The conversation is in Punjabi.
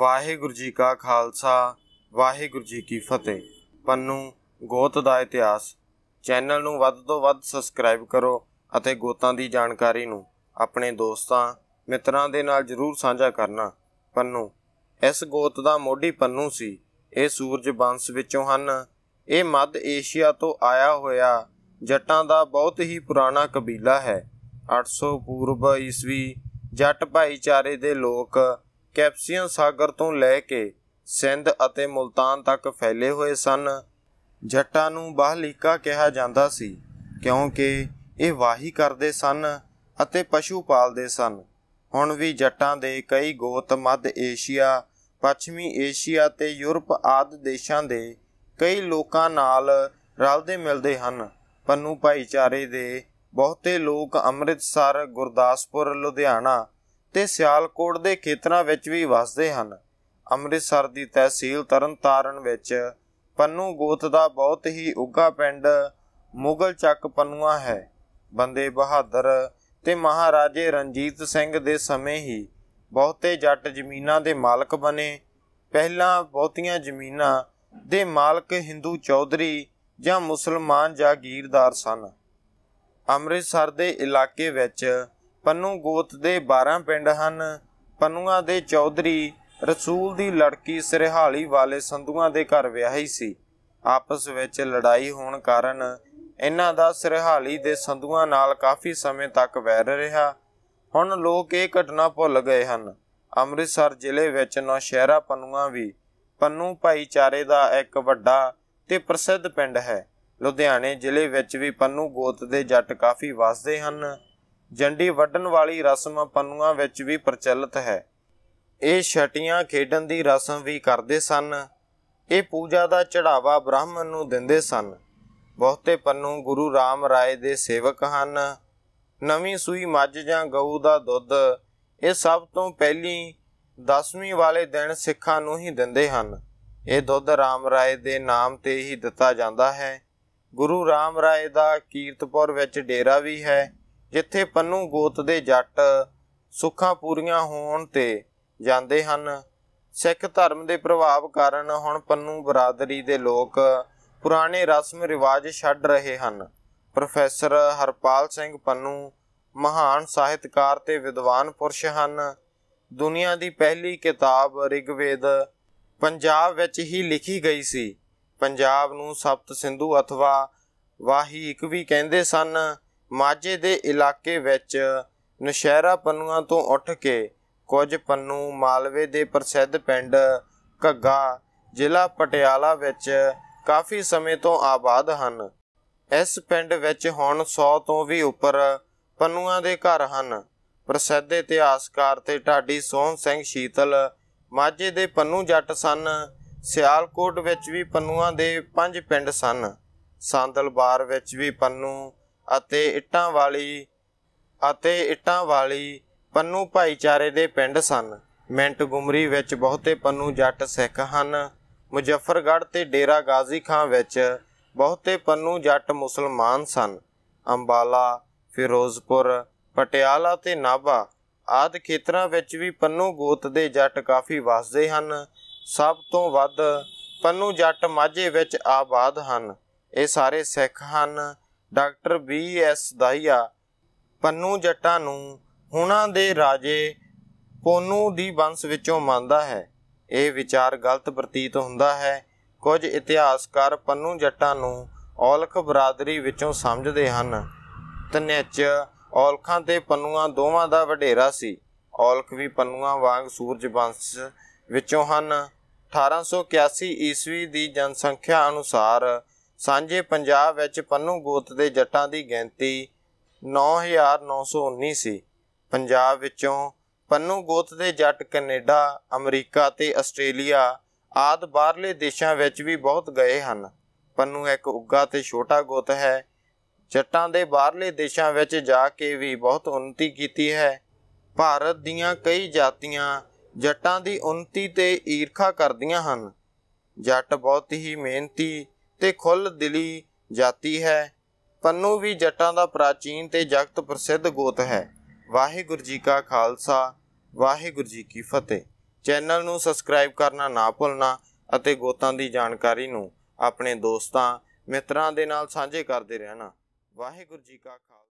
ਵਾਹਿਗੁਰੂ ਜੀ ਕਾ ਖਾਲਸਾ ਵਾਹਿਗੁਰੂ ਜੀ ਕੀ ਫਤਿਹ ਪੰਨੂ ਗੋਤ ਦਾ ਇਤਿਹਾਸ ਚੈਨਲ ਨੂੰ ਵੱਧ ਤੋਂ ਵੱਧ ਸਬਸਕ੍ਰਾਈਬ ਕਰੋ ਅਤੇ ਗੋਤਾਂ ਦੀ ਜਾਣਕਾਰੀ ਨੂੰ ਆਪਣੇ ਦੋਸਤਾਂ ਮਿੱਤਰਾਂ ਦੇ ਨਾਲ ਜਰੂਰ ਸਾਂਝਾ ਕਰਨਾ ਪੰਨੂ ਇਸ ਗੋਤ ਦਾ ਮੋਢੀ ਪੰਨੂ ਸੀ ਇਹ ਸੂਰਜ ਵੰਸ਼ ਵਿੱਚੋਂ ਹਨ ਇਹ ਮੱਧ ਏਸ਼ੀਆ ਤੋਂ ਆਇਆ ਹੋਇਆ ਜੱਟਾਂ ਦਾ ਬਹੁਤ ਹੀ ਪੁਰਾਣਾ ਕਬੀਲਾ ਹੈ 800 ਪੂਰਬ ਈਸਵੀ ਜੱਟ ਭਾਈਚਾਰੇ ਦੇ ਲੋਕ ਕੈਪਸੀਅਨ ਸਾਗਰ ਤੋਂ ਲੈ ਕੇ ਸਿੰਧ ਅਤੇ ਮੁਲਤਾਨ ਤੱਕ ਫੈਲੇ ਹੋਏ ਸਨ ਜੱਟਾਂ ਨੂੰ ਬਾਹਲੀਕਾ ਕਿਹਾ ਜਾਂਦਾ ਸੀ ਕਿਉਂਕਿ ਇਹ ਵਾਹੀ ਕਰਦੇ ਸਨ ਅਤੇ ਪਸ਼ੂ ਪਾਲਦੇ ਸਨ ਹੁਣ ਵੀ ਜੱਟਾਂ ਦੇ ਕਈ ਗੋਤ ਮੱਧ ਏਸ਼ੀਆ ਪੱਛਮੀ ਏਸ਼ੀਆ ਤੇ ਯੂਰਪ ਆਦਿ ਦੇਸ਼ਾਂ ਦੇ ਕਈ ਲੋਕਾਂ ਨਾਲ ਰਲਦੇ ਮਿਲਦੇ ਹਨ ਪੰਨੂ ਭਾਈਚਾਰੇ ਦੇ ਬਹੁਤੇ ਲੋਕ ਅੰਮ੍ਰਿਤਸਰ ਗੁਰਦਾਸਪੁਰ ਲੁਧਿਆਣਾ ਤੇ ਸਿਆਲਕੋਟ ਦੇ ਖੇਤਰਾਂ ਵਿੱਚ ਵੀ ਵਸਦੇ ਹਨ ਅੰਮ੍ਰਿਤਸਰ ਦੀ ਤਹਿਸੀਲ ਤਰਨਤਾਰਨ ਵਿੱਚ ਪੰਨੂ ਗੋਤ ਦਾ ਬਹੁਤ ਹੀ ਉੱਗਾ ਪਿੰਡ ਮੁਗਲ ਚੱਕ ਪੰਨੂਆ ਹੈ ਬੰਦੇ ਬਹਾਦਰ ਤੇ ਮਹਾਰਾਜੇ ਰਣਜੀਤ ਸਿੰਘ ਦੇ ਸਮੇਂ ਹੀ ਬਹੁਤੇ ਜੱਟ ਜ਼ਮੀਨਾਂ ਦੇ ਮਾਲਕ ਬਣੇ ਪਹਿਲਾਂ ਬਹੁਤੀਆਂ ਜ਼ਮੀਨਾਂ ਦੇ ਮਾਲਕ ਹਿੰਦੂ ਚੌਧਰੀ ਜਾਂ ਮੁਸਲਮਾਨ ਜਾਗੀਰਦਾਰ ਸਨ ਅੰਮ੍ਰਿਤਸਰ ਦੇ ਇਲਾਕੇ ਵਿੱਚ ਪੰਨੂ ਗੋਤ ਦੇ 12 ਪਿੰਡ ਹਨ ਪੰਨੂਆਂ ਦੇ ਚੌਧਰੀ ਰਸੂਲ ਦੀ ਲੜਕੀ ਸਰਹਾਲੀ ਵਾਲੇ ਸੰਧੂਆਂ ਦੇ ਘਰ ਵਿਆਹੀ ਸੀ ਆਪਸ ਵਿੱਚ ਲੜਾਈ ਹੋਣ ਕਾਰਨ ਇਹਨਾਂ ਦਾ ਸਰਹਾਲੀ ਦੇ ਸੰਧੂਆਂ ਨਾਲ ਕਾਫੀ ਸਮੇਂ ਤੱਕ ਵੈਰ ਰਿਹਾ ਹੁਣ ਲੋਕ ਇਹ ਘਟਨਾ ਭੁੱਲ ਗਏ ਹਨ ਅੰਮ੍ਰਿਤਸਰ ਜ਼ਿਲ੍ਹੇ ਵਿੱਚ ਨੌਸ਼ਹਿਰਾ ਪੰਨੂਆਂ ਵੀ ਪੰਨੂ ਭਾਈਚਾਰੇ ਦਾ ਇੱਕ ਵੱਡਾ ਤੇ ਪ੍ਰਸਿੱਧ ਪਿੰਡ ਹੈ ਲੁਧਿਆਣੇ ਜ਼ਿਲ੍ਹੇ ਵਿੱਚ ਵੀ ਪੰਨੂ ਗੋਤ ਦੇ ਜੱਟ ਕਾਫੀ ਵਸਦੇ ਹਨ ਜੰਡੀ ਵੱਢਣ ਵਾਲੀ ਰਸਮ ਪੰਨੂਆਂ ਵਿੱਚ ਵੀ ਪ੍ਰਚਲਿਤ ਹੈ ਇਹ ਛਟੀਆਂ ਖੇਡਣ ਦੀ ਰਸਮ ਵੀ ਕਰਦੇ ਸਨ ਇਹ ਪੂਜਾ ਦਾ ਚੜਾਵਾ ਬ੍ਰਾਹਮਣ ਨੂੰ ਦਿੰਦੇ ਸਨ ਬਹੁਤੇ ਪੰਨੂ ਗੁਰੂ ਰਾਮ ਰਾਏ ਦੇ ਸੇਵਕ ਹਨ ਨਵੀਂ ਸੂਈ ਮੱਝ ਜਾਂ ਗਊ ਦਾ ਦੁੱਧ ਇਹ ਸਭ ਤੋਂ ਪਹਿਲੀ 10ਵੀਂ ਵਾਲੇ ਦਿਨ ਸਿੱਖਾਂ ਨੂੰ ਹੀ ਦਿੰਦੇ ਹਨ ਇਹ ਦੁੱਧ ਰਾਮ ਰਾਏ ਦੇ ਨਾਮ ਤੇ ਹੀ ਦਿੱਤਾ ਜਾਂਦਾ ਹੈ ਗੁਰੂ ਰਾਮ ਰਾਏ ਦਾ ਕੀਰਤਪੁਰ ਵਿੱਚ ਡੇਰਾ ਵੀ ਹੈ ਜਿੱਥੇ ਪੰਨੂ ਗੋਤ ਦੇ ਜੱਟ ਸੁੱਖਾਂ ਪੂਰੀਆਂ ਹੋਣ ਤੇ ਜਾਂਦੇ ਹਨ ਸਿੱਖ ਧਰਮ ਦੇ ਪ੍ਰਭਾਵ ਕਾਰਨ ਹੁਣ ਪੰਨੂ ਬਰਾਦਰੀ ਦੇ ਲੋਕ ਪੁਰਾਣੇ ਰਸਮ ਰਿਵਾਜ ਛੱਡ ਰਹੇ ਹਨ ਪ੍ਰੋਫੈਸਰ ਹਰਪਾਲ ਸਿੰਘ ਪੰਨੂ ਮਹਾਨ ਸਾਹਿਤਕਾਰ ਤੇ ਵਿਦਵਾਨ ਪੁਰਸ਼ ਹਨ ਦੁਨੀਆ ਦੀ ਪਹਿਲੀ ਕਿਤਾਬ ਰਿਗਵੇਦ ਪੰਜਾਬ ਵਿੱਚ ਹੀ ਲਿਖੀ ਗਈ ਸੀ ਪੰਜਾਬ ਨੂੰ ਸਪਤ ਸਿੰਧੂ ਅਥਵਾ ਇੱਕ ਵੀ ਕਹਿੰਦੇ ਸਨ ਮਾਝੇ ਦੇ ਇਲਾਕੇ ਵਿੱਚ ਨਸ਼ਹਿਰਾ ਪੰਨੂਆਂ ਤੋਂ ਉੱਠ ਕੇ ਕੁਝ ਪੰਨੂ ਮਾਲਵੇ ਦੇ ਪ੍ਰਸਿੱਧ ਪਿੰਡ ਘੱਗਾ ਜ਼ਿਲ੍ਹਾ ਪਟਿਆਲਾ ਵਿੱਚ ਕਾਫੀ ਸਮੇਂ ਤੋਂ ਆਬਾਦ ਹਨ ਇਸ ਪਿੰਡ ਵਿੱਚ ਹੁਣ 100 ਤੋਂ ਵੀ ਉੱਪਰ ਪੰਨੂਆਂ ਦੇ ਘਰ ਹਨ ਪ੍ਰਸਿੱਧ ਇਤਿਹਾਸਕਾਰ ਤੇ ਢਾਡੀ ਸੋਹਣ ਸਿੰਘ ਸ਼ੀਤਲ ਮਾਝੇ ਦੇ ਪੰਨੂ ਜੱਟ ਸਨ ਸਿਆਲਕੋਟ ਵਿੱਚ ਵੀ ਪੰਨੂਆਂ ਦੇ ਪੰਜ ਪਿੰਡ ਸਨ ਸਾਂਦਲਬਾਰ ਵਿੱਚ ਵੀ ਪੰਨੂ ਅਤੇ ਇੱਟਾਂ ਵਾਲੀ ਅਤੇ ਇੱਟਾਂ ਵਾਲੀ ਪੰਨੂ ਭਾਈਚਾਰੇ ਦੇ ਪਿੰਡ ਸਨ ਮਿੰਟ ਗੁਮਰੀ ਵਿੱਚ ਬਹੁਤੇ ਪੰਨੂ ਜੱਟ ਸਿੱਖ ਹਨ ਮੁਜ਼ੱਫਰਗੜ੍ਹ ਤੇ ਡੇਰਾ ਗਾਜ਼ੀ ਖਾਂ ਵਿੱਚ ਬਹੁਤੇ ਪੰਨੂ ਜੱਟ ਮੁਸਲਮਾਨ ਸਨ ਅੰਬਾਲਾ ਫਿਰੋਜ਼ਪੁਰ ਪਟਿਆਲਾ ਤੇ ਨਾਭਾ ਆਦ ਖੇਤਰਾਂ ਵਿੱਚ ਵੀ ਪੰਨੂ ਗੋਤ ਦੇ ਜੱਟ ਕਾਫੀ ਵਸਦੇ ਹਨ ਸਭ ਤੋਂ ਵੱਧ ਪੰਨੂ ਜੱਟ ਮਾਝੇ ਵਿੱਚ ਆਬਾਦ ਹਨ ਇਹ ਸਾਰੇ ਸਿੱਖ ਹਨ doctor B S Dahiya Pannu ਜੱਟਾਂ ਨੂੰ ਹੁਣਾਂ ਦੇ ਰਾਜੇ ਪੋਨੂ ਦੀ ਵੰਸ਼ ਵਿੱਚੋਂ ਮੰਨਦਾ ਹੈ ਇਹ ਵਿਚਾਰ ਗਲਤ ਪ੍ਰਤੀਤ ਹੁੰਦਾ ਹੈ ਕੁਝ ਇਤਿਹਾਸਕਾਰ ਪੰਨੂ ਜੱਟਾਂ ਨੂੰ ਔਲਖ ਬਰਾਦਰੀ ਵਿੱਚੋਂ ਸਮਝਦੇ ਹਨ ਤਨੇਚ ਔਲਖਾਂ ਤੇ ਪੰਨੂਆਂ ਦੋਵਾਂ ਦਾ ਵਡੇਰਾ ਸੀ ਔਲਖ ਵੀ ਪੰਨੂਆਂ ਵਾਂਗ ਸੂਰਜ ਵੰਸ਼ ਵਿੱਚੋਂ ਹਨ 1881 ਈਸਵੀ ਦੀ ਜਨਸੰਖਿਆ ਅਨੁਸਾਰ ਸਾਂਝੇ ਪੰਜਾਬ ਵਿੱਚ ਪੰਨੂ ਗੋਤ ਦੇ ਜੱਟਾਂ ਦੀ ਗਿਣਤੀ 9919 ਸੀ ਪੰਜਾਬ ਵਿੱਚੋਂ ਪੰਨੂ ਗੋਤ ਦੇ ਜੱਟ ਕੈਨੇਡਾ ਅਮਰੀਕਾ ਤੇ ਆਸਟ੍ਰੇਲੀਆ ਆਦ ਬਾਹਰਲੇ ਦੇਸ਼ਾਂ ਵਿੱਚ ਵੀ ਬਹੁਤ ਗਏ ਹਨ ਪੰਨੂ ਇੱਕ ਉੱਗਾ ਤੇ ਛੋਟਾ ਗੋਤ ਹੈ ਜੱਟਾਂ ਦੇ ਬਾਹਰਲੇ ਦੇਸ਼ਾਂ ਵਿੱਚ ਜਾ ਕੇ ਵੀ ਬਹੁਤ ਉਨਤੀ ਕੀਤੀ ਹੈ ਭਾਰਤ ਦੀਆਂ ਕਈ ਜਾਤੀਆਂ ਜੱਟਾਂ ਦੀ ਉਨਤੀ ਤੇ ਈਰਖਾ ਕਰਦੀਆਂ ਹਨ ਜੱਟ ਬਹੁਤ ਹੀ ਮਿਹਨਤੀ ਤੇ ਖੁੱਲ ਦਿਲੀ ਜਾਤੀ ਹੈ ਪੰਨੂ ਵੀ ਜੱਟਾਂ ਦਾ ਪ੍ਰਾਚੀਨ ਤੇ ਜਗਤ ਪ੍ਰਸਿੱਧ ਗੋਤ ਹੈ ਵਾਹਿਗੁਰੂ ਜੀ ਕਾ ਖਾਲਸਾ ਵਾਹਿਗੁਰੂ ਜੀ ਕੀ ਫਤਿਹ ਚੈਨਲ ਨੂੰ ਸਬਸਕ੍ਰਾਈਬ ਕਰਨਾ ਨਾ ਭੁੱਲਣਾ ਅਤੇ ਗੋਤਾਂ ਦੀ ਜਾਣਕਾਰੀ ਨੂੰ ਆਪਣੇ ਦੋਸਤਾਂ ਮਿੱਤਰਾਂ ਦੇ ਨਾਲ ਸਾਂਝੇ ਕਰਦੇ ਰਹਿਣਾ ਵਾਹਿਗੁਰੂ ਜੀ ਕਾ ਖਾਲਸਾ